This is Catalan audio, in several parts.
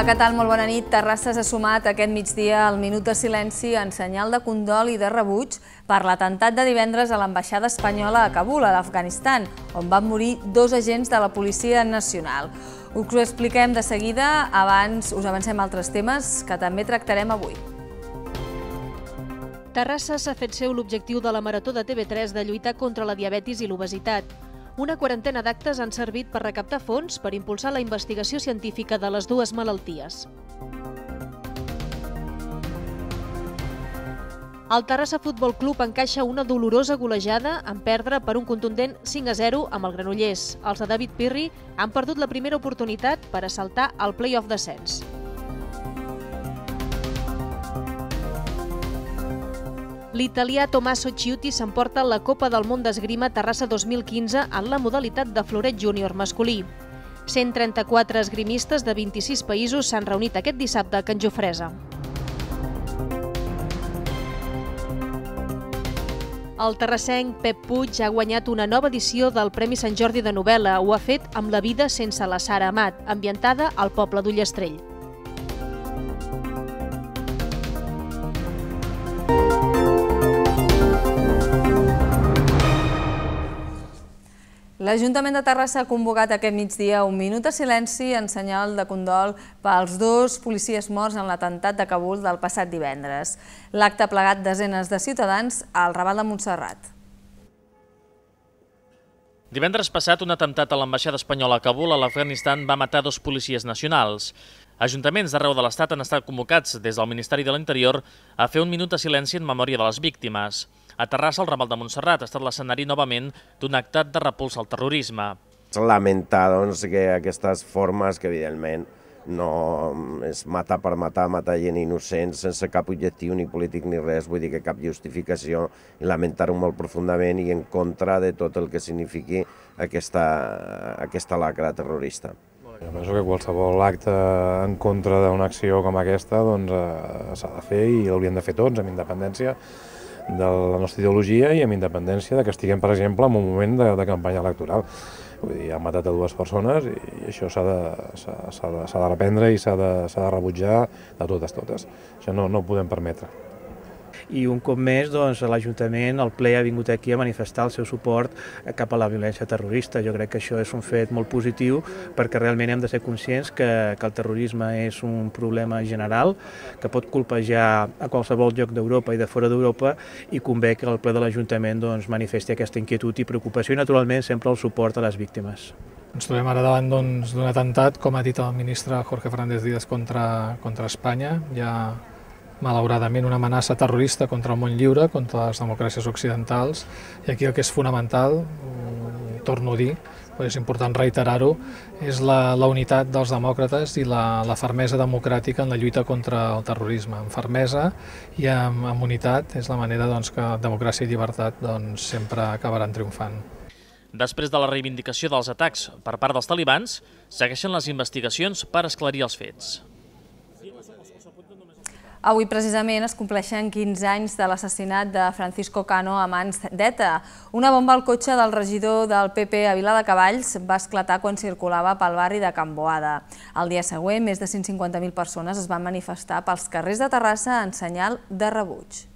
Hola, què tal? Molt bona nit. Terrassa s'ha sumat aquest migdia al minut de silenci en senyal de condol i de rebuig per l'atemptat de divendres a l'ambaixada espanyola a Kabul, a l'Afganistan, on van morir dos agents de la Policia Nacional. Us ho expliquem de seguida, abans us avancem altres temes que també tractarem avui. Terrassa s'ha fet seu l'objectiu de la Marató de TV3 de lluitar contra la diabetis i l'obesitat. Una quarantena d'actes han servit per recaptar fons per impulsar la investigació científica de les dues malalties. El Terrassa Futbol Club encaixa una dolorosa golejada en perdre per un contundent 5 a 0 amb el Granollers. Els de David Pirri han perdut la primera oportunitat per assaltar el play-off d'ascens. L'italià Tommaso Ciuti s'emporta la Copa del Món d'Esgrima Terrassa 2015 en la modalitat de floret júnior masculí. 134 esgrimistes de 26 països s'han reunit aquest dissabte a Can Jofresa. El terrassenc Pep Puig ha guanyat una nova edició del Premi Sant Jordi de novel·la. Ho ha fet amb La vida sense la Sara Amat, ambientada al poble d'Ullestrell. L'Ajuntament de Terrassa ha convocat aquest migdia un minut de silenci en senyal de condol pels dos policies morts en l'atemptat de Kabul del passat divendres. L'acte ha plegat desenes de ciutadans al Raval de Montserrat. Divendres passat, un atemptat a l'ambaixada espanyola a Kabul, a l'Afganistan, va matar dos policies nacionals. Ajuntaments d'arreu de l'Estat han estat convocats des del Ministeri de l'Interior a fer un minut de silenci en memòria de les víctimes. A Terrassa, el Raval de Montserrat ha estat l'escenari novament d'un acte de repuls al terrorisme. Lamentar doncs, que aquestes formes que evidentment no mm, és matar per matar, matar gent innocent sense cap objectiu ni polític ni res, vull dir que cap justificació i lamentar-ho molt profundament i en contra de tot el que signifiqui aquesta, aquesta lacra terrorista. Jo penso que qualsevol acte en contra d'una acció com aquesta doncs, eh, s'ha doncs, de fer i l'hauríem de fer tots, amb independència de la nostra ideologia i amb independència de que estiguem, per exemple, en un moment de, de campanya electoral. Vull dir, han matat a dues persones i això s'ha de, de, de reprendre i s'ha de, de rebutjar de totes totes. Això no, no ho podem permetre i un cop més doncs, l'Ajuntament, el ple, ha vingut aquí a manifestar el seu suport cap a la violència terrorista. Jo crec que això és un fet molt positiu perquè realment hem de ser conscients que, que el terrorisme és un problema general que pot colpejar a qualsevol lloc d'Europa i de fora d'Europa i convé que el ple de l'Ajuntament doncs, manifesti aquesta inquietud i preocupació i naturalment sempre el suport a les víctimes. Ens trobem ara davant doncs, d'un doncs, atemptat, com ha dit el ministre Jorge Fernández Díaz, contra, contra Espanya. Hi ha ja malauradament, una amenaça terrorista contra el món lliure, contra les democràcies occidentals, i aquí el que és fonamental, torno a dir, però és important reiterar-ho, és la, la unitat dels demòcrates i la, la fermesa democràtica en la lluita contra el terrorisme. Amb fermesa i amb, amb unitat és la manera doncs, que democràcia i llibertat doncs, sempre acabaran triomfant. Després de la reivindicació dels atacs per part dels talibans, segueixen les investigacions per esclarir els fets. Avui precisament es compleixen 15 anys de l'assassinat de Francisco Cano a mans d'ETA. Una bomba al cotxe del regidor del PP a Vila de Cavalls va esclatar quan circulava pel barri de Boada. El dia següent, més de 150.000 persones es van manifestar pels carrers de Terrassa en senyal de rebuig.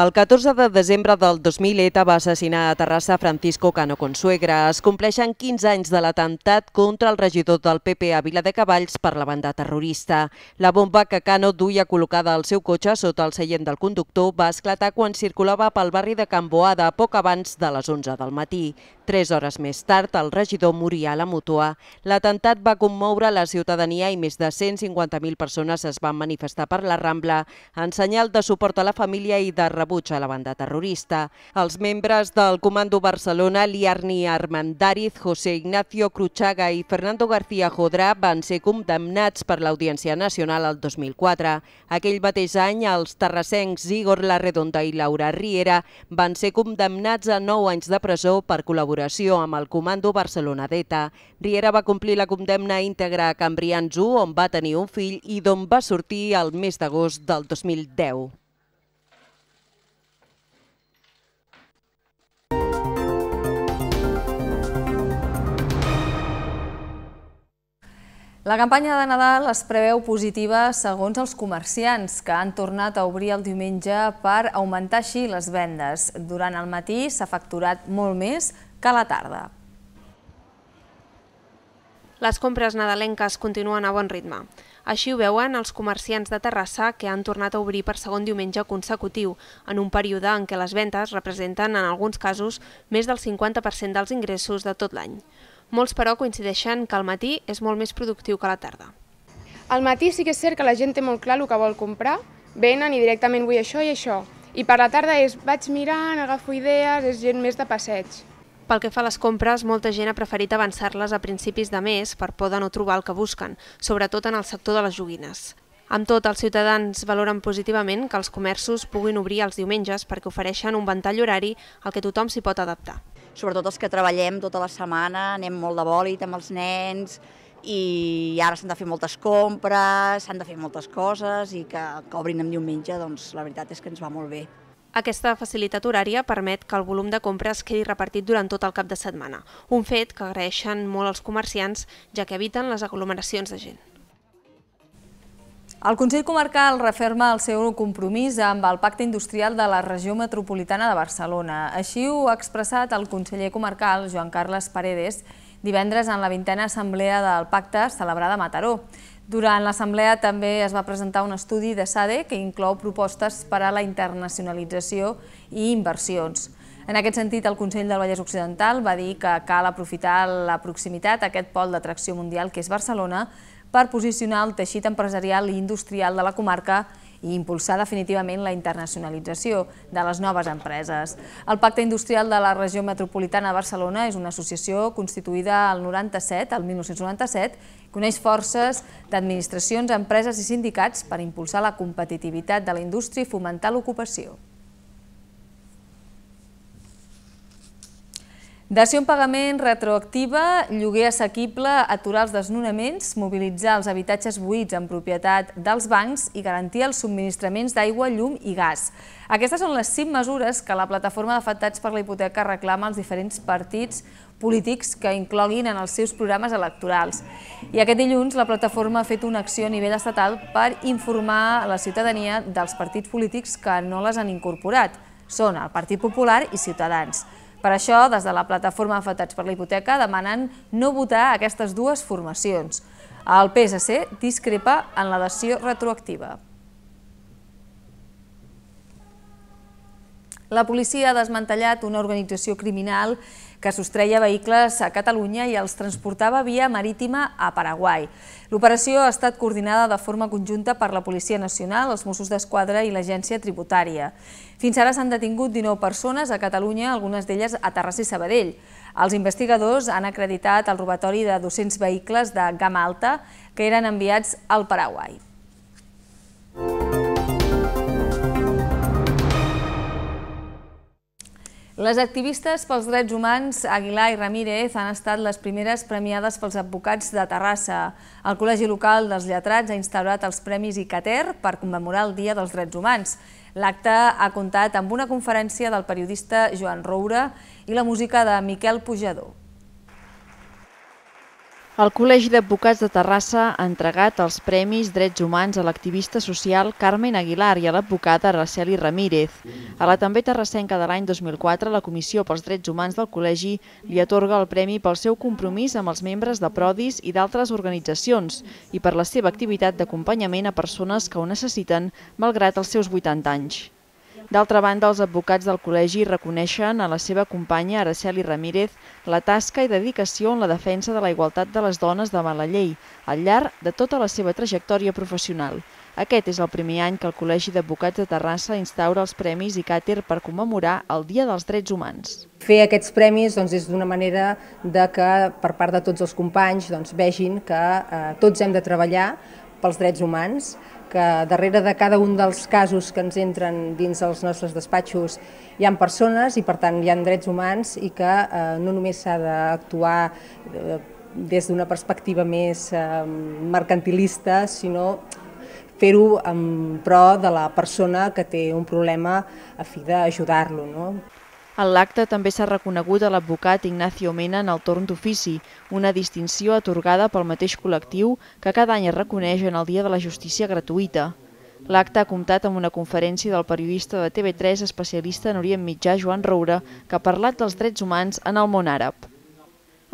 El 14 de desembre del 2000 ETA va assassinar a Terrassa Francisco Cano Consuegra. Es compleixen 15 anys de l'atemptat contra el regidor del PP a Viladecavalls per la banda terrorista. La bomba que Cano duia col·locada al seu cotxe sota el seient del conductor va esclatar quan circulava pel barri de Can Boada poc abans de les 11 del matí. Tres hores més tard, el regidor moria a la mútua. L'atemptat va commoure la ciutadania i més de 150.000 persones es van manifestar per la Rambla en senyal de suport a la família i de rebuig a la banda terrorista. Els membres del Comando Barcelona, Liarni Armendariz, José Ignacio Cruchaga i Fernando García Jodrà van ser condemnats per l'Audiència Nacional el 2004. Aquell mateix any, els terrassencs Igor Larredonda i Laura Riera van ser condemnats a 9 anys de presó per col·laboració amb el Comando Barcelona d'ETA. Riera va complir la condemna íntegra a Cambrians 1, on va tenir un fill i d'on va sortir el mes d'agost del 2010. La campanya de Nadal es preveu positiva segons els comerciants, que han tornat a obrir el diumenge per augmentar així les vendes. Durant el matí s'ha facturat molt més que a la tarda. Les compres nadalenques continuen a bon ritme. Així ho veuen els comerciants de Terrassa que han tornat a obrir per segon diumenge consecutiu, en un període en què les ventes representen, en alguns casos, més del 50% dels ingressos de tot l'any. Molts, però, coincideixen que el matí és molt més productiu que la tarda. Al matí sí que és cert que la gent té molt clar el que vol comprar, venen i directament vull això i això. I per la tarda és vaig mirant, agafo idees, és gent més de passeig. Pel que fa a les compres, molta gent ha preferit avançar-les a principis de mes per por de no trobar el que busquen, sobretot en el sector de les joguines. Amb tot, els ciutadans valoren positivament que els comerços puguin obrir els diumenges perquè ofereixen un ventall horari al que tothom s'hi pot adaptar sobretot els que treballem tota la setmana, anem molt de bòlit amb els nens, i ara s'han de fer moltes compres, s'han de fer moltes coses i que, que obrin en diumenge, doncs la veritat és que ens va molt bé. Aquesta facilitat horària permet que el volum de compres quedi repartit durant tot el cap de setmana, un fet que agraeixen molt els comerciants, ja que eviten les aglomeracions de gent. El Consell Comarcal referma el seu compromís amb el Pacte Industrial de la Regió Metropolitana de Barcelona. Així ho ha expressat el conseller comarcal, Joan Carles Paredes, divendres en la vintena assemblea del pacte celebrada a Mataró. Durant l'assemblea també es va presentar un estudi de SADE que inclou propostes per a la internacionalització i inversions. En aquest sentit, el Consell del Vallès Occidental va dir que cal aprofitar la proximitat a aquest pol d'atracció mundial que és Barcelona per posicionar el teixit empresarial i industrial de la comarca i impulsar definitivament la internacionalització de les noves empreses. El Pacte Industrial de la Regió Metropolitana de Barcelona és una associació constituïda al 97, al 1997, que uneix forces d'administracions, empreses i sindicats per impulsar la competitivitat de la indústria i fomentar l'ocupació. Dació en pagament retroactiva, lloguer assequible, aturar els desnonaments, mobilitzar els habitatges buits en propietat dels bancs i garantir els subministraments d'aigua, llum i gas. Aquestes són les 5 mesures que la plataforma d'afectats per la hipoteca reclama als diferents partits polítics que incloguin en els seus programes electorals. I aquest dilluns la plataforma ha fet una acció a nivell estatal per informar la ciutadania dels partits polítics que no les han incorporat. Són el Partit Popular i Ciutadans. Per això, des de la plataforma Afectats per la Hipoteca demanen no votar aquestes dues formacions. El PSC discrepa en la dació retroactiva. La policia ha desmantellat una organització criminal que sostreia vehicles a Catalunya i els transportava via marítima a Paraguai. L'operació ha estat coordinada de forma conjunta per la Policia Nacional, els Mossos d'Esquadra i l'Agència Tributària. Fins ara s'han detingut 19 persones a Catalunya, algunes d'elles a Terrassa i Sabadell. Els investigadors han acreditat el robatori de 200 vehicles de gamma alta que eren enviats al Paraguai. Música Les activistes pels drets humans Aguilar i Ramírez han estat les primeres premiades pels advocats de Terrassa. El Col·legi Local dels Lletrats ha instaurat els Premis ICATER per commemorar el Dia dels Drets Humans. L'acte ha comptat amb una conferència del periodista Joan Roura i la música de Miquel Pujador. El Col·legi d'Advocats de Terrassa ha entregat els Premis Drets Humans a l'activista social Carmen Aguilar i a l'advocada Araceli Ramírez. A la també terrassenca de l'any 2004, la Comissió pels Drets Humans del Col·legi li atorga el premi pel seu compromís amb els membres de Prodis i d'altres organitzacions i per la seva activitat d'acompanyament a persones que ho necessiten malgrat els seus 80 anys. D'altra banda, els advocats del col·legi reconeixen a la seva companya Araceli Ramírez la tasca i dedicació en la defensa de la igualtat de les dones davant la llei, al llarg de tota la seva trajectòria professional. Aquest és el primer any que el Col·legi d'Advocats de Terrassa instaura els premis i càter per commemorar el Dia dels Drets Humans. Fer aquests premis doncs, és d'una manera de que per part de tots els companys doncs, vegin que eh, tots hem de treballar pels drets humans, que darrere de cada un dels casos que ens entren dins els nostres despatxos hi han persones i per tant hi han drets humans i que eh, no només s'ha d'actuar eh, des d'una perspectiva més eh, mercantilista, sinó fer-ho en pro de la persona que té un problema a fi d'ajudar-lo. No? En l'acte també s'ha reconegut a l'advocat Ignacio Mena en el torn d'ofici, una distinció atorgada pel mateix col·lectiu que cada any es reconeix en el Dia de la Justícia Gratuïta. L'acte ha comptat amb una conferència del periodista de TV3 especialista en Orient Mitjà Joan Roura, que ha parlat dels drets humans en el món àrab.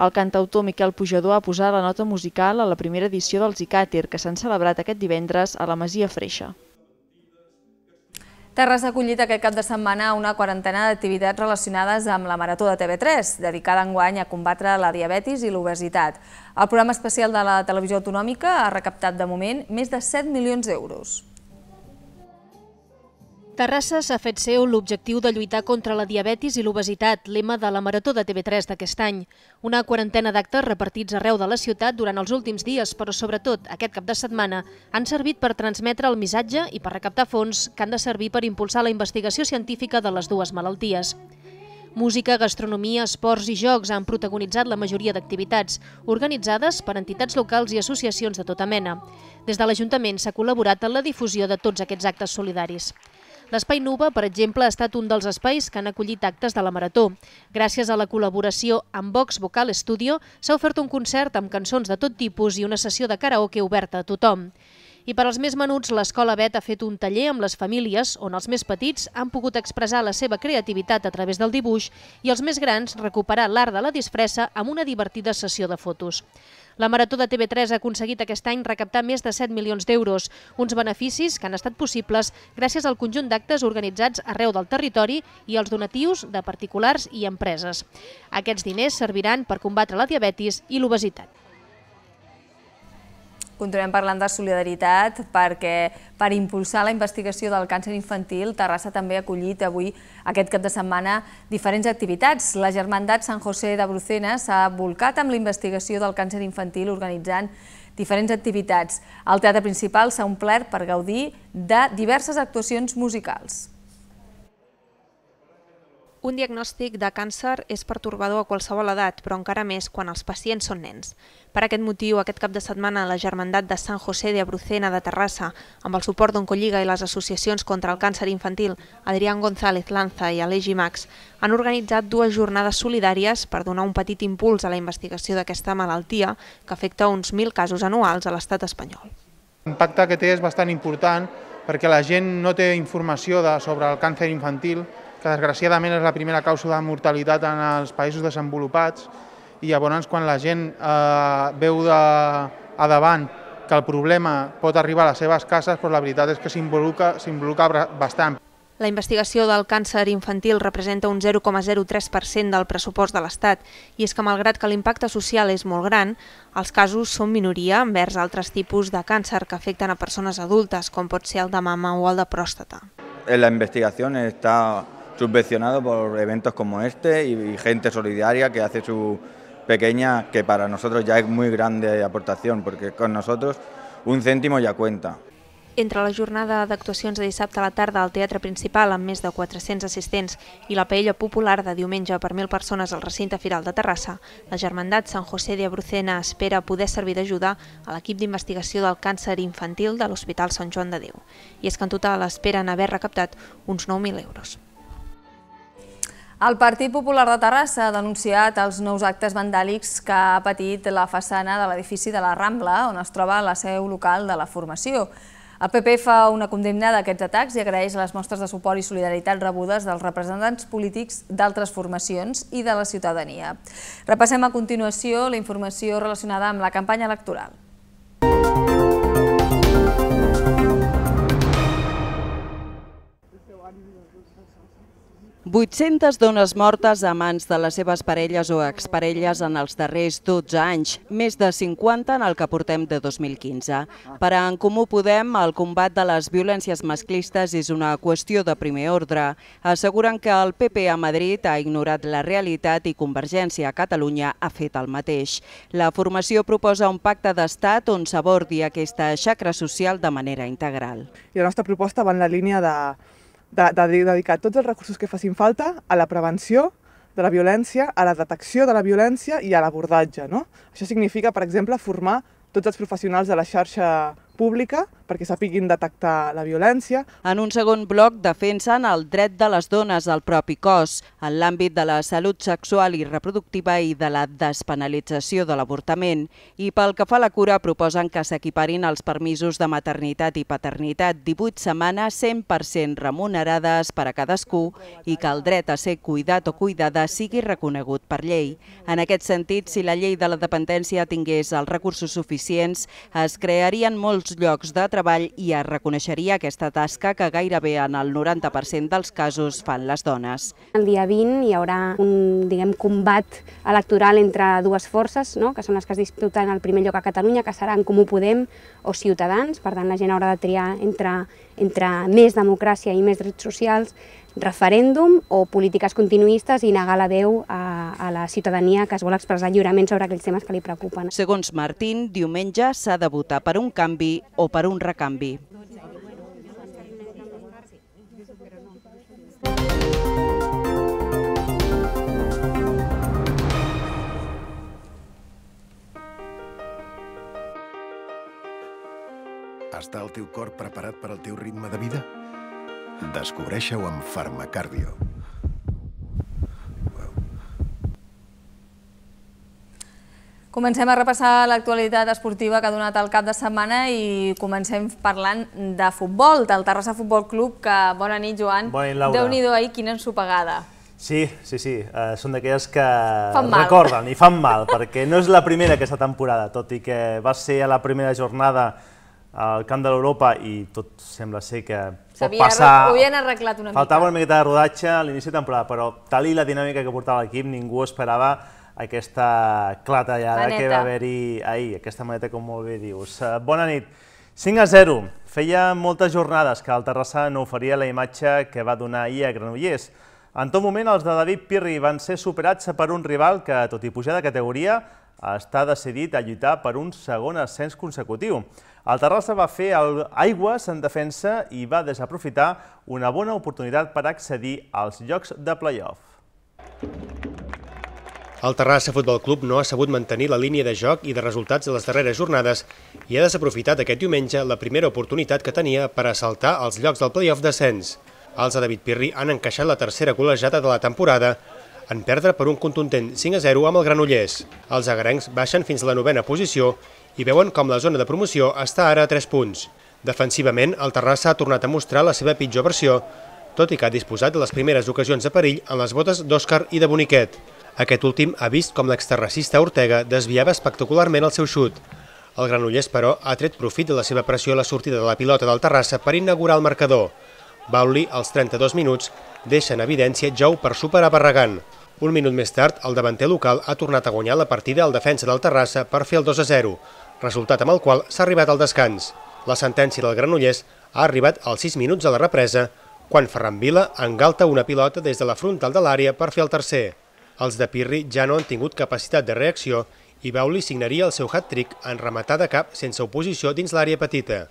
El cantautor Miquel Pujador ha posat la nota musical a la primera edició del Zicàter, que s'han celebrat aquest divendres a la Masia Freixa. Terres ha acollit aquest cap de setmana una quarantena d'activitats relacionades amb la Marató de TV3, dedicada enguany a combatre la diabetis i l'obesitat. El programa especial de la televisió autonòmica ha recaptat de moment més de 7 milions d'euros. Terrassa s'ha fet seu l'objectiu de lluitar contra la diabetis i l'obesitat, lema de la Marató de TV3 d'aquest any. Una quarantena d'actes repartits arreu de la ciutat durant els últims dies, però sobretot aquest cap de setmana, han servit per transmetre el missatge i per recaptar fons que han de servir per impulsar la investigació científica de les dues malalties. Música, gastronomia, esports i jocs han protagonitzat la majoria d'activitats, organitzades per entitats locals i associacions de tota mena. Des de l'Ajuntament s'ha col·laborat en la difusió de tots aquests actes solidaris. L'Espai Nuba, per exemple, ha estat un dels espais que han acollit actes de la Marató. Gràcies a la col·laboració amb Vox Vocal Studio, s'ha ofert un concert amb cançons de tot tipus i una sessió de karaoke oberta a tothom. I per als més menuts, l'Escola Bet ha fet un taller amb les famílies on els més petits han pogut expressar la seva creativitat a través del dibuix i els més grans recuperar l'art de la disfressa amb una divertida sessió de fotos. La Marató de TV3 ha aconseguit aquest any recaptar més de 7 milions d'euros, uns beneficis que han estat possibles gràcies al conjunt d'actes organitzats arreu del territori i als donatius de particulars i empreses. Aquests diners serviran per combatre la diabetis i l'obesitat. Continuem parlant de solidaritat perquè per impulsar la investigació del càncer infantil, Terrassa també ha acollit avui, aquest cap de setmana, diferents activitats. La Germandat Sant José de Brucena s'ha volcat amb la investigació del càncer infantil organitzant diferents activitats. El teatre principal s'ha omplert per gaudir de diverses actuacions musicals. Un diagnòstic de càncer és pertorbador a qualsevol edat, però encara més quan els pacients són nens. Per aquest motiu, aquest cap de setmana, la Germandat de Sant José de Abrucena de Terrassa, amb el suport d'Oncolliga i les associacions contra el càncer infantil Adrián González Lanza i Alegi Max, han organitzat dues jornades solidàries per donar un petit impuls a la investigació d'aquesta malaltia que afecta uns 1.000 casos anuals a l'estat espanyol. L'impacte que té és bastant important perquè la gent no té informació de, sobre el càncer infantil que desgraciadament és la primera causa de mortalitat en els països desenvolupats, i llavors quan la gent eh, veu de, a davant que el problema pot arribar a les seves cases, però doncs la veritat és que s'involucra bastant. La investigació del càncer infantil representa un 0,03% del pressupost de l'Estat i és que malgrat que l'impacte social és molt gran, els casos són minoria envers altres tipus de càncer que afecten a persones adultes, com pot ser el de mama o el de pròstata. La investigació està subvencionado por eventos como este y, y gente solidaria que hace su pequeña, que para nosotros ya es muy grande aportación, porque con nosotros un céntimo ja cuenta. Entre la jornada d'actuacions de dissabte a la tarda al Teatre Principal amb més de 400 assistents i la paella popular de diumenge per 1.000 persones al recinte Firal de Terrassa, la Germandat Sant José de Abrucena espera poder servir d'ajuda a l'equip d'investigació del càncer infantil de l'Hospital Sant Joan de Déu. I és que en total esperen haver recaptat uns 9.000 euros. El Partit Popular de Terrassa ha denunciat els nous actes vandàlics que ha patit la façana de l'edifici de la Rambla, on es troba la seu local de la formació. El PP fa una condemna d'aquests atacs i agraeix les mostres de suport i solidaritat rebudes dels representants polítics d'altres formacions i de la ciutadania. Repassem a continuació la informació relacionada amb la campanya electoral. 800 dones mortes a mans de les seves parelles o exparelles en els darrers 12 anys, més de 50 en el que portem de 2015. Per a En Comú Podem, el combat de les violències masclistes és una qüestió de primer ordre. Asseguren que el PP a Madrid ha ignorat la realitat i Convergència a Catalunya ha fet el mateix. La formació proposa un pacte d'estat on s'abordi aquesta xacra social de manera integral. I la nostra proposta va en la línia de de, de, de dedicar tots els recursos que facin falta a la prevenció de la violència, a la detecció de la violència i a l'abordatge. No? Això significa, per exemple, formar tots els professionals de la xarxa pública perquè sapiguin detectar la violència. En un segon bloc defensen el dret de les dones al propi cos en l'àmbit de la salut sexual i reproductiva i de la despenalització de l'avortament. I pel que fa a la cura, proposen que s'equiparin els permisos de maternitat i paternitat 18 setmanes 100% remunerades per a cadascú i que el dret a ser cuidat o cuidada sigui reconegut per llei. En aquest sentit, si la llei de la dependència tingués els recursos suficients, es crearien molts llocs de treball treball i es reconeixeria aquesta tasca que gairebé en el 90% dels casos fan les dones. El dia 20 hi haurà un diguem, combat electoral entre dues forces, no? que són les que es disputen el primer lloc a Catalunya, que seran Comú Podem o Ciutadans, per tant la gent haurà de triar entre, entre més democràcia i més drets socials, referèndum o polítiques continuistes i negar la veu a, a la ciutadania que es vol expressar lliurement sobre aquells temes que li preocupen. Segons Martín, diumenge s'ha de votar per un canvi o per un recanvi. Està el teu cor preparat per al teu ritme de vida? Descobreixeu amb Farmacardio. Comencem a repassar l'actualitat esportiva que ha donat el cap de setmana i comencem parlant de futbol, del Terrassa Futbol Club, que bona nit, Joan. Bona nit, Laura. Déu-n'hi-do ahir, quina ensopegada. Sí, sí, sí, eh, són d'aquelles que recorden i fan mal, perquè no és la primera aquesta temporada, tot i que va ser a la primera jornada al Camp de l'Europa i tot sembla ser que S'havia passar... Havien arreglat una mica. Faltava una miqueta de rodatge a l'inici de temporada, però tal i la dinàmica que portava l'equip, ningú esperava aquesta clatellada que va haver-hi ahir, aquesta maneta, com molt bé dius. Eh, bona nit. 5 a 0. Feia moltes jornades que el Terrassa no oferia la imatge que va donar ahir a Granollers. En tot moment, els de David Pirri van ser superats per un rival que, tot i pujar de categoria, està decidit a lluitar per un segon ascens consecutiu. El Terrassa va fer el aigües en defensa i va desaprofitar una bona oportunitat per accedir als llocs de play-off. El Terrassa Futbol Club no ha sabut mantenir la línia de joc i de resultats de les darreres jornades i ha desaprofitat aquest diumenge la primera oportunitat que tenia per assaltar els llocs del play-off descens. Els de David Pirri han encaixat la tercera golejada de la temporada en perdre per un contundent 5 0 amb el Granollers. Els agarencs baixen fins a la novena posició i veuen com la zona de promoció està ara a 3 punts. Defensivament, el Terrassa ha tornat a mostrar la seva pitjor versió, tot i que ha disposat de les primeres ocasions de perill en les botes d'Òscar i de Boniquet. Aquest últim ha vist com l'exterracista Ortega desviava espectacularment el seu xut. El Granollers, però, ha tret profit de la seva pressió a la sortida de la pilota del Terrassa per inaugurar el marcador. Bauli, als 32 minuts, deixa en evidència Jou per superar Barragant. Un minut més tard, el davanter local ha tornat a guanyar la partida al defensa del Terrassa per fer el 2 a 0, resultat amb el qual s'ha arribat al descans. La sentència del Granollers ha arribat als 6 minuts de la represa, quan Ferran Vila engalta una pilota des de la frontal de l'àrea per fer el tercer. Els de Pirri ja no han tingut capacitat de reacció i Bauli signaria el seu hat-trick en rematar de cap sense oposició dins l'àrea petita.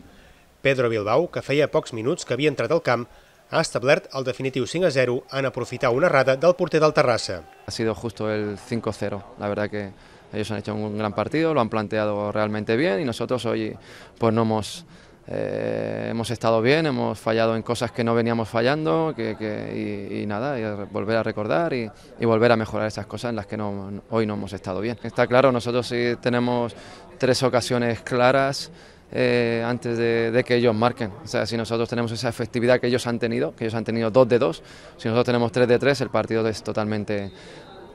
Pedro Bilbao, que feia pocs minuts que havia entrat al camp, ha establert el definitiu 5 a 0 en aprofitar una errada del porter del Terrassa. Ha sido justo el 5 0, la verdad que Ellos han hecho un gran partido, lo han planteado realmente bien y nosotros hoy pues no hemos, eh, hemos estado bien, hemos fallado en cosas que no veníamos fallando que, y, nada, y volver a recordar y, volver a mejorar esas cosas en las que hoy no hemos estado bien. Está claro, nosotros sí tenemos tres ocasiones claras. Eh, antes de, que ellos marquen. O sea, si nosotros tenemos esa efectividad que ellos han tenido, que ellos han tenido dos de dos, si nosotros tenemos tres de tres, el partido es totalmente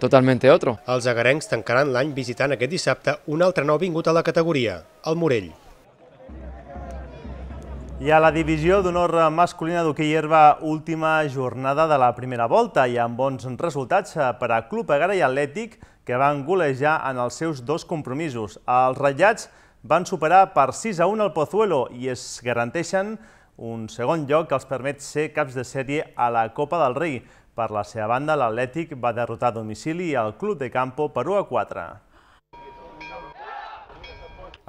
totalmente otro. Els agarencs tancaran l'any visitant aquest dissabte un altre nou vingut a la categoria, el Morell. I a la divisió d'honor masculina d'hoquei herba, última jornada de la primera volta i amb bons resultats per a Club Agara i Atlètic, que van golejar en els seus dos compromisos. Els ratllats van superar per 6 a 1 el Pozuelo i es garanteixen un segon lloc que els permet ser caps de sèrie a la Copa del Rei. Per la seva banda, l'Atlètic va derrotar a domicili al Club de Campo per 1 a 4.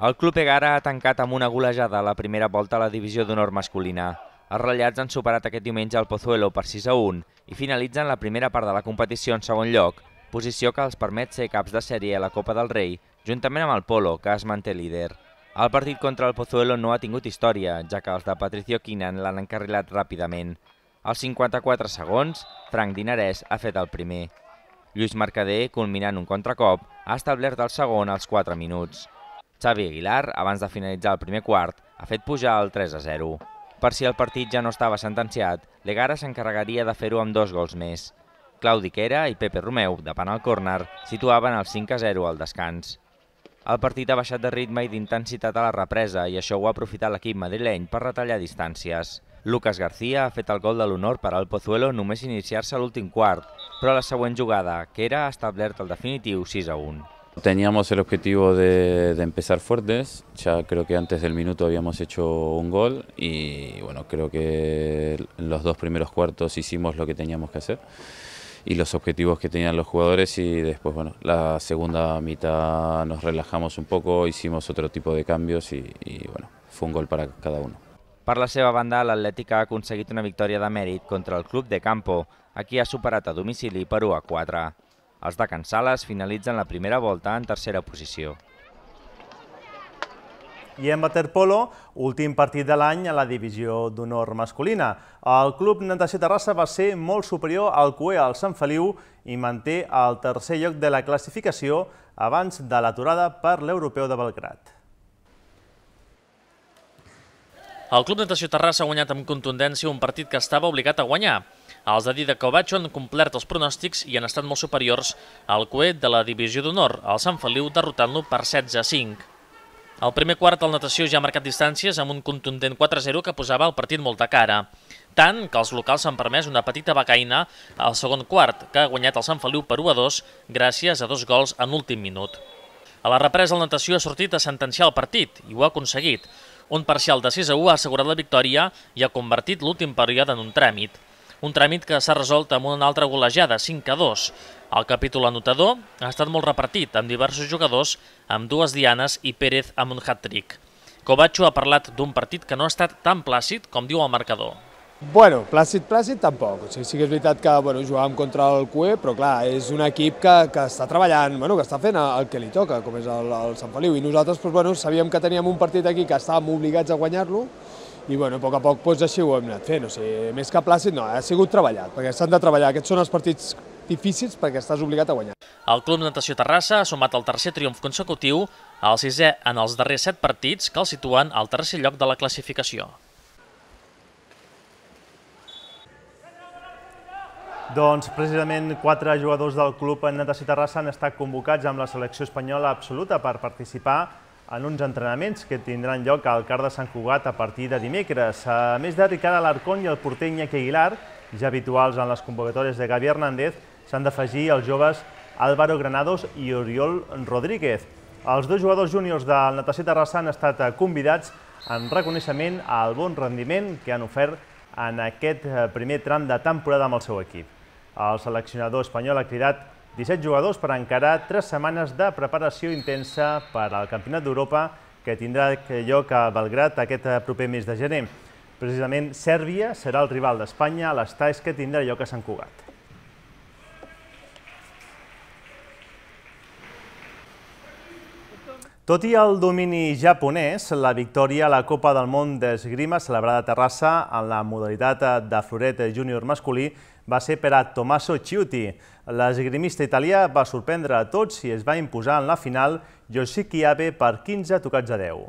El Club Egara ha tancat amb una golejada la primera volta a la divisió d'honor masculina. Els ratllats han superat aquest diumenge el Pozuelo per 6 a 1 i finalitzen la primera part de la competició en segon lloc, posició que els permet ser caps de sèrie a la Copa del Rei, juntament amb el Polo, que es manté líder. El partit contra el Pozuelo no ha tingut història, ja que els de Patricio Quinan l'han encarrilat ràpidament. Als 54 segons, Frank Dinarès ha fet el primer. Lluís Mercader, culminant un contracop, ha establert el segon als 4 minuts. Xavi Aguilar, abans de finalitzar el primer quart, ha fet pujar el 3 a 0. Per si el partit ja no estava sentenciat, Legara s'encarregaria de fer-ho amb dos gols més. Claudi Quera i Pepe Romeu, de penal córner, situaven el 5 a 0 al descans. El partit ha baixat de ritme i d'intensitat a la represa i això ho ha aprofitat l'equip madrileny per retallar distàncies. Lucas García ha fet el gol de honor para el Pozuelo només mes iniciarse al último quart, pero la següent jugada, que era establert el definitivo 6 a 1. Teníamos el objetivo de, empezar fuertes, ya creo que antes del minuto habíamos hecho un gol y bueno, creo que en los dos primeros cuartos hicimos lo que teníamos que hacer y los objetivos que tenían los jugadores y después, bueno, la segunda mitad nos relajamos un poco, hicimos otro tipo de cambios y, y bueno, fue un gol para cada uno. Per la seva banda, l'Atlètic ha aconseguit una victòria de mèrit contra el club de Campo, a qui ha superat a domicili per 1 a 4. Els de Can Sales finalitzen la primera volta en tercera posició. I en waterpolo, últim partit de l'any a la divisió d'honor masculina. El Club Natació Terrassa va ser molt superior al Cué al Sant Feliu i manté el tercer lloc de la classificació abans de l'aturada per l'Europeu de Belgrat. El Club Natació Terrassa ha guanyat amb contundència un partit que estava obligat a guanyar. Els de Dida Covacho han complert els pronòstics i han estat molt superiors al coet de la Divisió d'Honor, el Sant Feliu, derrotant-lo per 16 a 5. El primer quart del natació ja ha marcat distàncies amb un contundent 4-0 que posava el partit molt de cara. Tant que els locals s'han permès una petita becaïna al segon quart, que ha guanyat el Sant Feliu per 1-2 gràcies a dos gols en l'últim minut. A la represa, el natació ha sortit a sentenciar el partit i ho ha aconseguit un parcial de 6 a 1 ha assegurat la victòria i ha convertit l'últim període en un tràmit. Un tràmit que s'ha resolt amb una altra golejada, 5 a 2. El capítol anotador ha estat molt repartit, amb diversos jugadors, amb dues dianes i Pérez amb un hat-trick. Covacho ha parlat d'un partit que no ha estat tan plàcid com diu el marcador. Bueno, plàcid, plàcid tampoc. O sigui, sí que és veritat que bueno, jugàvem contra el QE, però clar, és un equip que, que està treballant, bueno, que està fent el que li toca, com és el, el Sant Feliu. I nosaltres doncs, bueno, sabíem que teníem un partit aquí que estàvem obligats a guanyar-lo, i bueno, a poc a poc doncs, així ho hem anat fent. O sigui, més que plàcid, no, ha sigut treballat, perquè s'han de treballar. Aquests són els partits difícils perquè estàs obligat a guanyar. El Club Natació Terrassa ha sumat el tercer triomf consecutiu, el sisè en els darrers set partits que el situen al tercer lloc de la classificació. Doncs precisament quatre jugadors del club en natació Terrassa han estat convocats amb la selecció espanyola absoluta per participar en uns entrenaments que tindran lloc al Car de Sant Cugat a partir de dimecres. A més de Ricard Alarcón i el porter Iñaki Aguilar, ja habituals en les convocatòries de Gavi Hernández, s'han d'afegir els joves Álvaro Granados i Oriol Rodríguez. Els dos jugadors júniors del Natació Terrassa han estat convidats en reconeixement al bon rendiment que han ofert en aquest primer tram de temporada amb el seu equip. El seleccionador espanyol ha cridat 17 jugadors per encarar 3 setmanes de preparació intensa per al Campionat d'Europa que tindrà lloc a Belgrat aquest eh, proper mes de gener. Precisament, Sèrbia serà el rival d'Espanya a les talls que tindrà lloc a Sant Cugat. Tot i el domini japonès, la victòria a la Copa del Món d'Esgrima celebrada a Terrassa en la modalitat eh, de floret júnior masculí va ser per a Tommaso Ciuti. L'esgrimista italià va sorprendre a tots i es va imposar en la final Yoshiki Abe per 15 tocats a 10.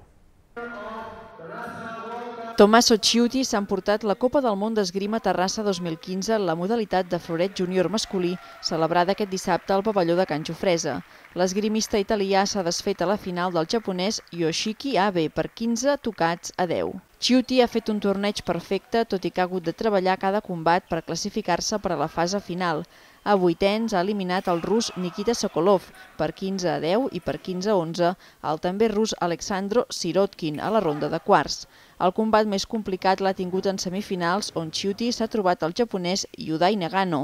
Tommaso Ciuti s'ha emportat la Copa del Món d'Esgrima Terrassa 2015 en la modalitat de floret júnior masculí, celebrada aquest dissabte al pavelló de Can Jofresa. L'esgrimista italià s'ha desfet a la final del japonès Yoshiki Abe per 15 tocats a 10. Ciuti ha fet un torneig perfecte, tot i que ha hagut de treballar cada combat per classificar-se per a la fase final. A vuitens ha eliminat el rus Nikita Sokolov per 15 a 10 i per 15 a 11 el també rus Alexandro Sirotkin a la ronda de quarts. El combat més complicat l'ha tingut en semifinals, on Chiuti s'ha trobat el japonès Yudai Nagano.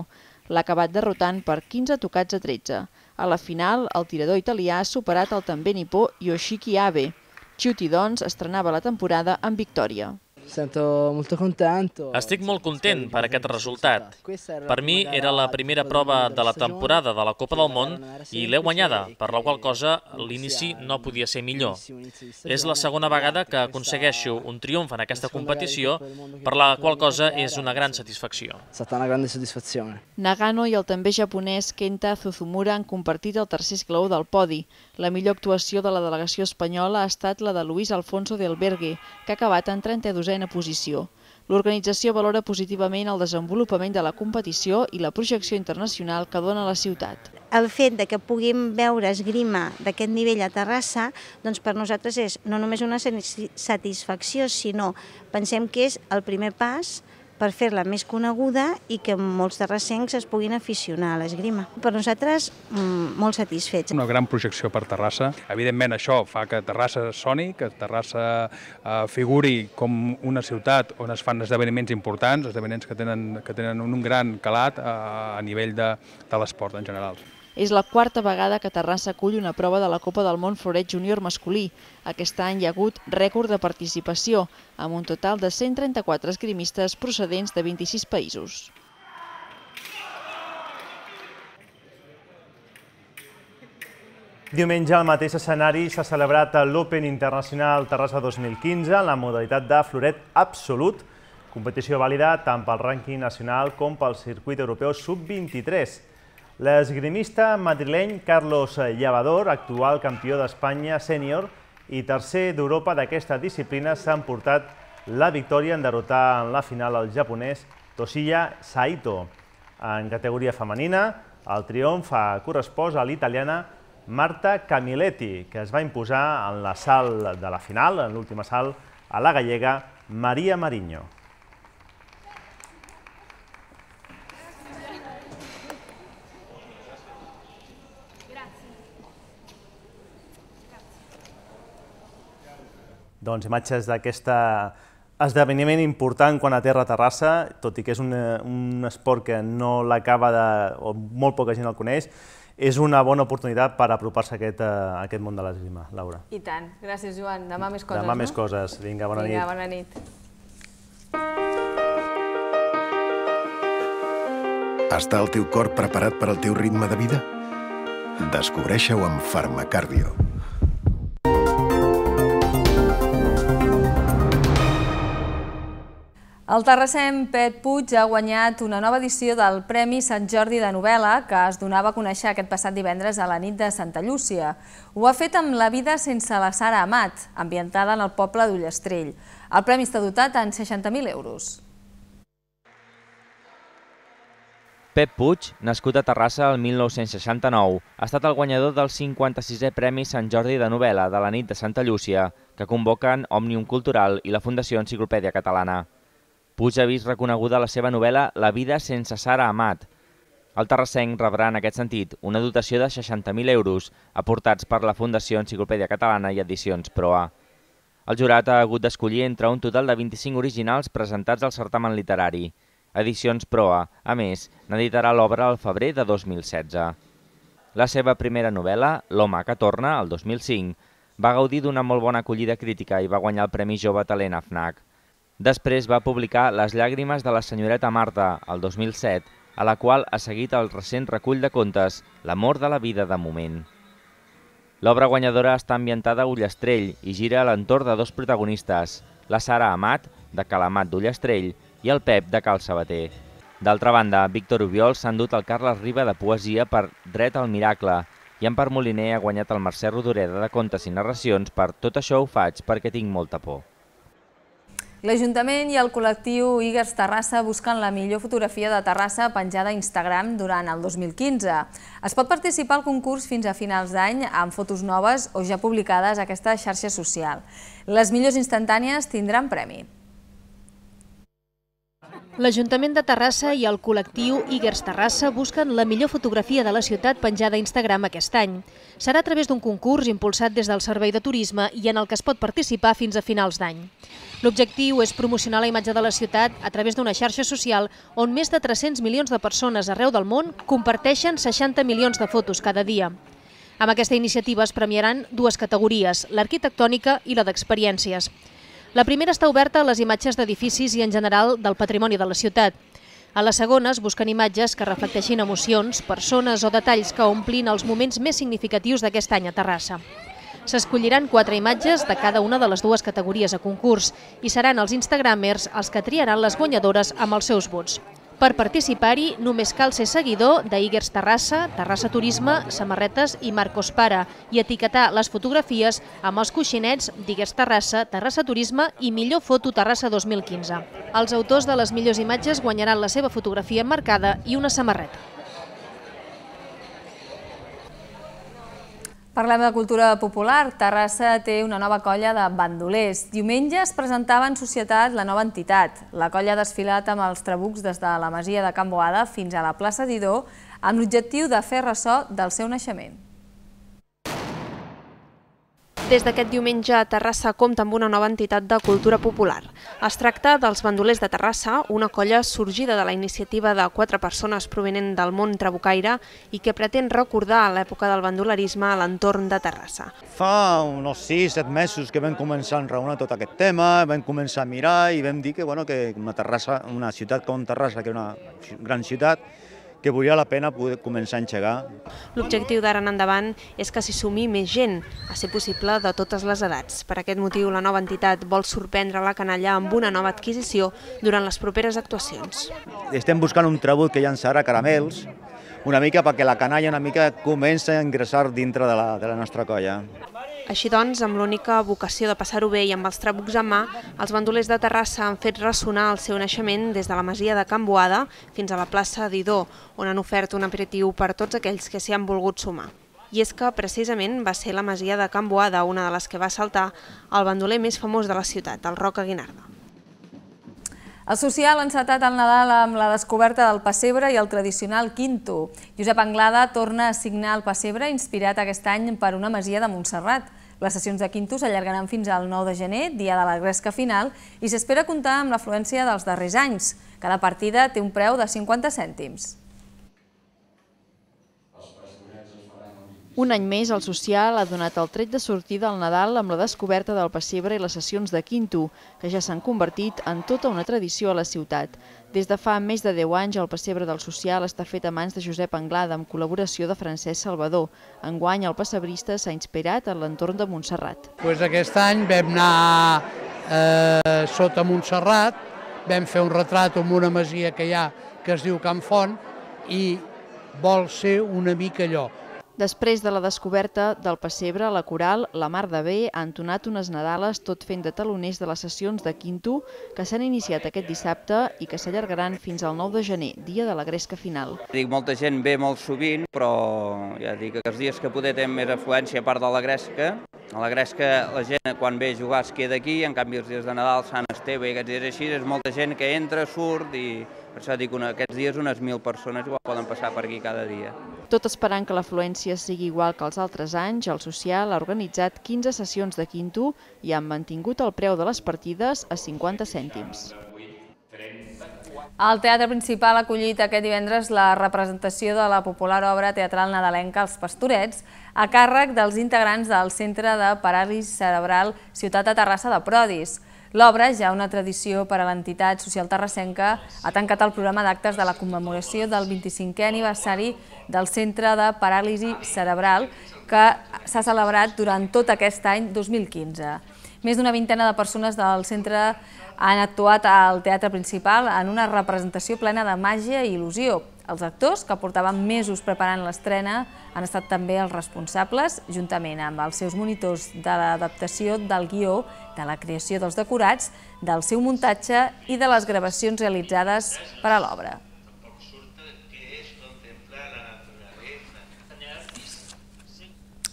L'ha acabat derrotant per 15 tocats a 13. A la final, el tirador italià ha superat el també nipó Yoshiki Abe. Chiuti, doncs, estrenava la temporada amb victòria. Estic molt content per aquest resultat. Per mi era la primera prova de la temporada de la Copa del Món i l'he guanyada, per la qual cosa l'inici no podia ser millor. És la segona vegada que aconsegueixo un triomf en aquesta competició, per la qual cosa és una gran satisfacció. Nagano i el també japonès Kenta Zuzumura han compartit el tercer esclau del podi, la millor actuació de la delegació espanyola ha estat la de Luis Alfonso de Albergue, que ha acabat en 32a posició. L'organització valora positivament el desenvolupament de la competició i la projecció internacional que dona la ciutat. El fet de que puguem veure esgrima d'aquest nivell a Terrassa, doncs per nosaltres és no només una satisfacció, sinó pensem que és el primer pas per fer-la més coneguda i que molts de es puguin aficionar a l'esgrima. Per nosaltres, mm, molt satisfets. Una gran projecció per Terrassa. Evidentment, això fa que Terrassa soni, que Terrassa eh, figuri com una ciutat on es fan esdeveniments importants, esdeveniments que tenen, que tenen un gran calat eh, a nivell de, de l'esport en general. És la quarta vegada que Terrassa acull una prova de la Copa del Món Floret Júnior masculí. Aquest any hi ha hagut rècord de participació, amb un total de 134 esgrimistes procedents de 26 països. Diumenge al mateix escenari s'ha celebrat l'Open Internacional Terrassa 2015 en la modalitat de floret absolut, competició vàlida tant pel rànquing nacional com pel circuit europeu sub-23. L'esgrimista madrileny Carlos Llevador, actual campió d'Espanya sènior i tercer d'Europa d'aquesta disciplina, s'ha emportat la victòria en derrotar en la final el japonès Toshiya Saito. En categoria femenina, el triomf ha correspost a l'italiana Marta Camiletti, que es va imposar en la sal de la final, en l'última sal, a la gallega Maria Mariño. doncs, imatges d'aquest esdeveniment important quan aterra a Terrassa, tot i que és un, un esport que no l'acaba de... o molt poca gent el coneix, és una bona oportunitat per apropar-se a aquest, eh, a aquest món de l'esgrima, Laura. I tant. Gràcies, Joan. Demà més coses, Demà no? més coses. Vinga, bona Vinga, nit. Bona nit. Està el teu cor preparat per al teu ritme de vida? Descobreixeu ho amb Farmacardio. El terrassem Pet Puig ha guanyat una nova edició del Premi Sant Jordi de novel·la que es donava a conèixer aquest passat divendres a la nit de Santa Llúcia. Ho ha fet amb La vida sense la Sara Amat, ambientada en el poble d'Ullestrell. El premi està dotat en 60.000 euros. Pep Puig, nascut a Terrassa el 1969, ha estat el guanyador del 56è Premi Sant Jordi de novel·la de la nit de Santa Llúcia, que convoquen Òmnium Cultural i la Fundació Enciclopèdia Catalana. Puig ha vist reconeguda la seva novel·la La vida sense Sara Amat. El terrassenc rebrà en aquest sentit una dotació de 60.000 euros aportats per la Fundació Enciclopèdia Catalana i Edicions ProA. El jurat ha hagut d'escollir entre un total de 25 originals presentats al certamen literari. Edicions Proa, a més, n'editarà l'obra al febrer de 2016. La seva primera novel·la, L'home que torna, el 2005, va gaudir d'una molt bona acollida crítica i va guanyar el Premi Jove Talent a FNAC. Després va publicar Les llàgrimes de la senyoreta Marta, el 2007, a la qual ha seguit el recent recull de contes L'amor de la vida de moment. L'obra guanyadora està ambientada a Ullastrell i gira a l'entorn de dos protagonistes, la Sara Amat, de Calamat d'Ullastrell, i el Pep, de Cal Sabater. D'altra banda, Víctor Ubiol s'ha endut el Carles Riba de Poesia per Dret al Miracle i en Parmoliner ha guanyat el Mercè Rodoreda de Contes i Narracions per Tot això ho faig perquè tinc molta por. L'Ajuntament i el col·lectiu Igers Terrassa busquen la millor fotografia de Terrassa penjada a Instagram durant el 2015. Es pot participar al concurs fins a finals d'any amb fotos noves o ja publicades a aquesta xarxa social. Les millors instantànies tindran premi. L'Ajuntament de Terrassa i el col·lectiu Igers Terrassa busquen la millor fotografia de la ciutat penjada a Instagram aquest any. Serà a través d'un concurs impulsat des del Servei de Turisme i en el que es pot participar fins a finals d'any. L'objectiu és promocionar la imatge de la ciutat a través d'una xarxa social on més de 300 milions de persones arreu del món comparteixen 60 milions de fotos cada dia. Amb aquesta iniciativa es premiaran dues categories, l'arquitectònica i la d'experiències. La primera està oberta a les imatges d'edificis i en general del patrimoni de la ciutat. A la segona es busquen imatges que reflecteixin emocions, persones o detalls que omplin els moments més significatius d'aquest any a Terrassa. S'escolliran quatre imatges de cada una de les dues categories a concurs i seran els Instagramers els que triaran les guanyadores amb els seus vots. Per participar-hi només cal ser seguidor d'Igers Terrassa, Terrassa Turisme, Samarretes i Marcos Para i etiquetar les fotografies amb els coixinets d'Igers Terrassa, Terrassa Turisme i Millor Foto Terrassa 2015. Els autors de les millors imatges guanyaran la seva fotografia emmarcada i una samarreta. Parlem de cultura popular. Terrassa té una nova colla de bandolers. Diumenge es presentava en societat la nova entitat. La colla ha desfilat amb els trabucs des de la masia de Can Boada fins a la plaça Didó amb l'objectiu de fer ressò del seu naixement. Des d'aquest diumenge, Terrassa compta amb una nova entitat de cultura popular. Es tracta dels Bandolers de Terrassa, una colla sorgida de la iniciativa de quatre persones provenent del món trabucaire i que pretén recordar l'època del bandolerisme a l'entorn de Terrassa. Fa uns 6-7 mesos que vam començar a enraonar tot aquest tema, vam començar a mirar i vam dir que, bueno, que una, Terrassa, una ciutat com Terrassa, que era una gran ciutat, que volia la pena poder començar a engegar. L'objectiu d'ara en endavant és que s'hi sumi més gent, a ser possible de totes les edats. Per aquest motiu, la nova entitat vol sorprendre la canalla amb una nova adquisició durant les properes actuacions. Estem buscant un trebut que llançarà caramels, una mica perquè la canalla una mica comença a ingressar dintre de la, de la nostra colla. Així doncs, amb l'única vocació de passar-ho bé i amb els trabucs a mà, els bandolers de Terrassa han fet ressonar el seu naixement des de la masia de Can Boada fins a la plaça d'Idó, on han ofert un aperitiu per tots aquells que s'hi han volgut sumar. I és que, precisament, va ser la masia de Can Boada, una de les que va saltar el bandoler més famós de la ciutat, el Roc Aguinarda. Associar l'encetat al Nadal amb la descoberta del pessebre i el tradicional quinto. Josep Anglada torna a signar el pessebre inspirat aquest any per una masia de Montserrat. Les sessions de quinto s'allargaran fins al 9 de gener, dia de la gresca final, i s'espera comptar amb l'afluència dels darrers anys. Cada partida té un preu de 50 cèntims. Un any més, el social ha donat el tret de sortida al Nadal amb la descoberta del pessebre i les sessions de Quinto, que ja s'han convertit en tota una tradició a la ciutat. Des de fa més de 10 anys, el pessebre del social està fet a mans de Josep Anglada amb col·laboració de Francesc Salvador. Enguany, el pessebrista s'ha inspirat en l'entorn de Montserrat. Pues aquest any vam anar eh, sota Montserrat, vam fer un retrat amb una masia que hi ha que es diu Can Font i vol ser una mica allò, Després de la descoberta del pessebre, la coral La Mar de Bé ha entonat unes Nadales tot fent de taloners de les sessions de Quinto que s'han iniciat aquest dissabte i que s'allargaran fins al 9 de gener, dia de la gresca final. Dic, molta gent ve molt sovint, però ja dic que els dies que poder tenen més afluència a part de la gresca, a la gresca la gent quan ve a jugar es queda aquí, en canvi els dies de Nadal, Sant Esteve i aquests dies així, és molta gent que entra, surt i per això dic, una, aquests dies unes mil persones igual poden passar per aquí cada dia. Tot esperant que l'afluència sigui igual que els altres anys, el social ha organitzat 15 sessions de quinto i han mantingut el preu de les partides a 50 cèntims. El Teatre Principal ha acollit aquest divendres la representació de la popular obra teatral nadalenca Els Pastorets, a càrrec dels integrants del Centre de Paràlisi Cerebral Ciutat de Terrassa de Prodis. L'obra, ja una tradició per a l'entitat social terrassenca, ha tancat el programa d'actes de la commemoració del 25è aniversari del Centre de Paràlisi Cerebral que s'ha celebrat durant tot aquest any 2015. Més d'una vintena de persones del centre han actuat al teatre principal en una representació plena de màgia i il·lusió, els actors, que portaven mesos preparant l'estrena, han estat també els responsables, juntament amb els seus monitors de l'adaptació del guió, de la creació dels decorats, del seu muntatge i de les gravacions realitzades per a l'obra.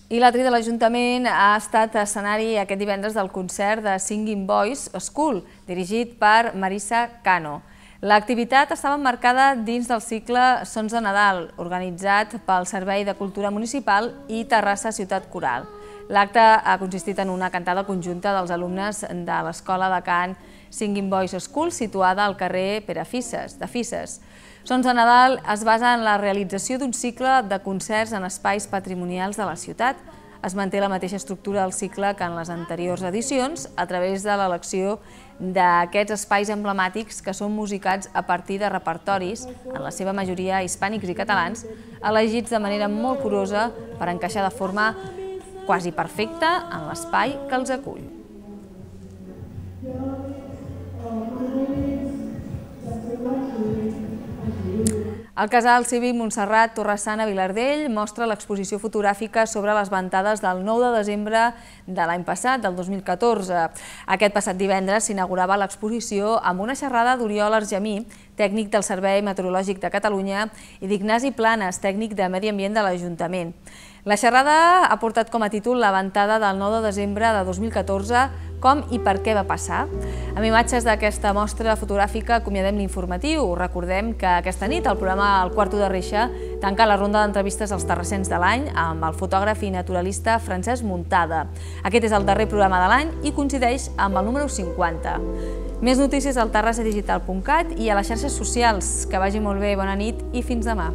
I l'atri de l'Ajuntament ha estat escenari aquest divendres del concert de Singing Boys School, dirigit per Marisa Cano. L'activitat estava marcada dins del cicle Sons de Nadal, organitzat pel Servei de Cultura Municipal i Terrassa Ciutat Coral. L'acte ha consistit en una cantada conjunta dels alumnes de l'Escola de Cant Singing Boys School, situada al carrer Pere Fisses, de Fisses. Sons de Nadal es basa en la realització d'un cicle de concerts en espais patrimonials de la ciutat. Es manté la mateixa estructura del cicle que en les anteriors edicions, a través de l'elecció d'aquests espais emblemàtics que són musicats a partir de repertoris, en la seva majoria hispànics i catalans, elegits de manera molt curosa per encaixar de forma quasi perfecta en l'espai que els acull. El casal cívic Montserrat Torressana Vilardell mostra l'exposició fotogràfica sobre les ventades del 9 de desembre de l'any passat, del 2014. Aquest passat divendres s'inaugurava l'exposició amb una xerrada d'Oriol Argemí, tècnic del Servei Meteorològic de Catalunya, i d'Ignasi Planes, tècnic de Medi Ambient de l'Ajuntament. La xerrada ha portat com a títol la ventada del 9 de desembre de 2014 com i per què va passar. Amb imatges d'aquesta mostra fotogràfica acomiadem l'informatiu. Recordem que aquesta nit el programa El Quarto de Reixa tanca la ronda d'entrevistes als terrassens de l'any amb el fotògraf i naturalista Francesc Muntada. Aquest és el darrer programa de l'any i coincideix amb el número 50. Més notícies al terrassadigital.cat i a les xarxes socials. Que vagi molt bé, bona nit i fins demà.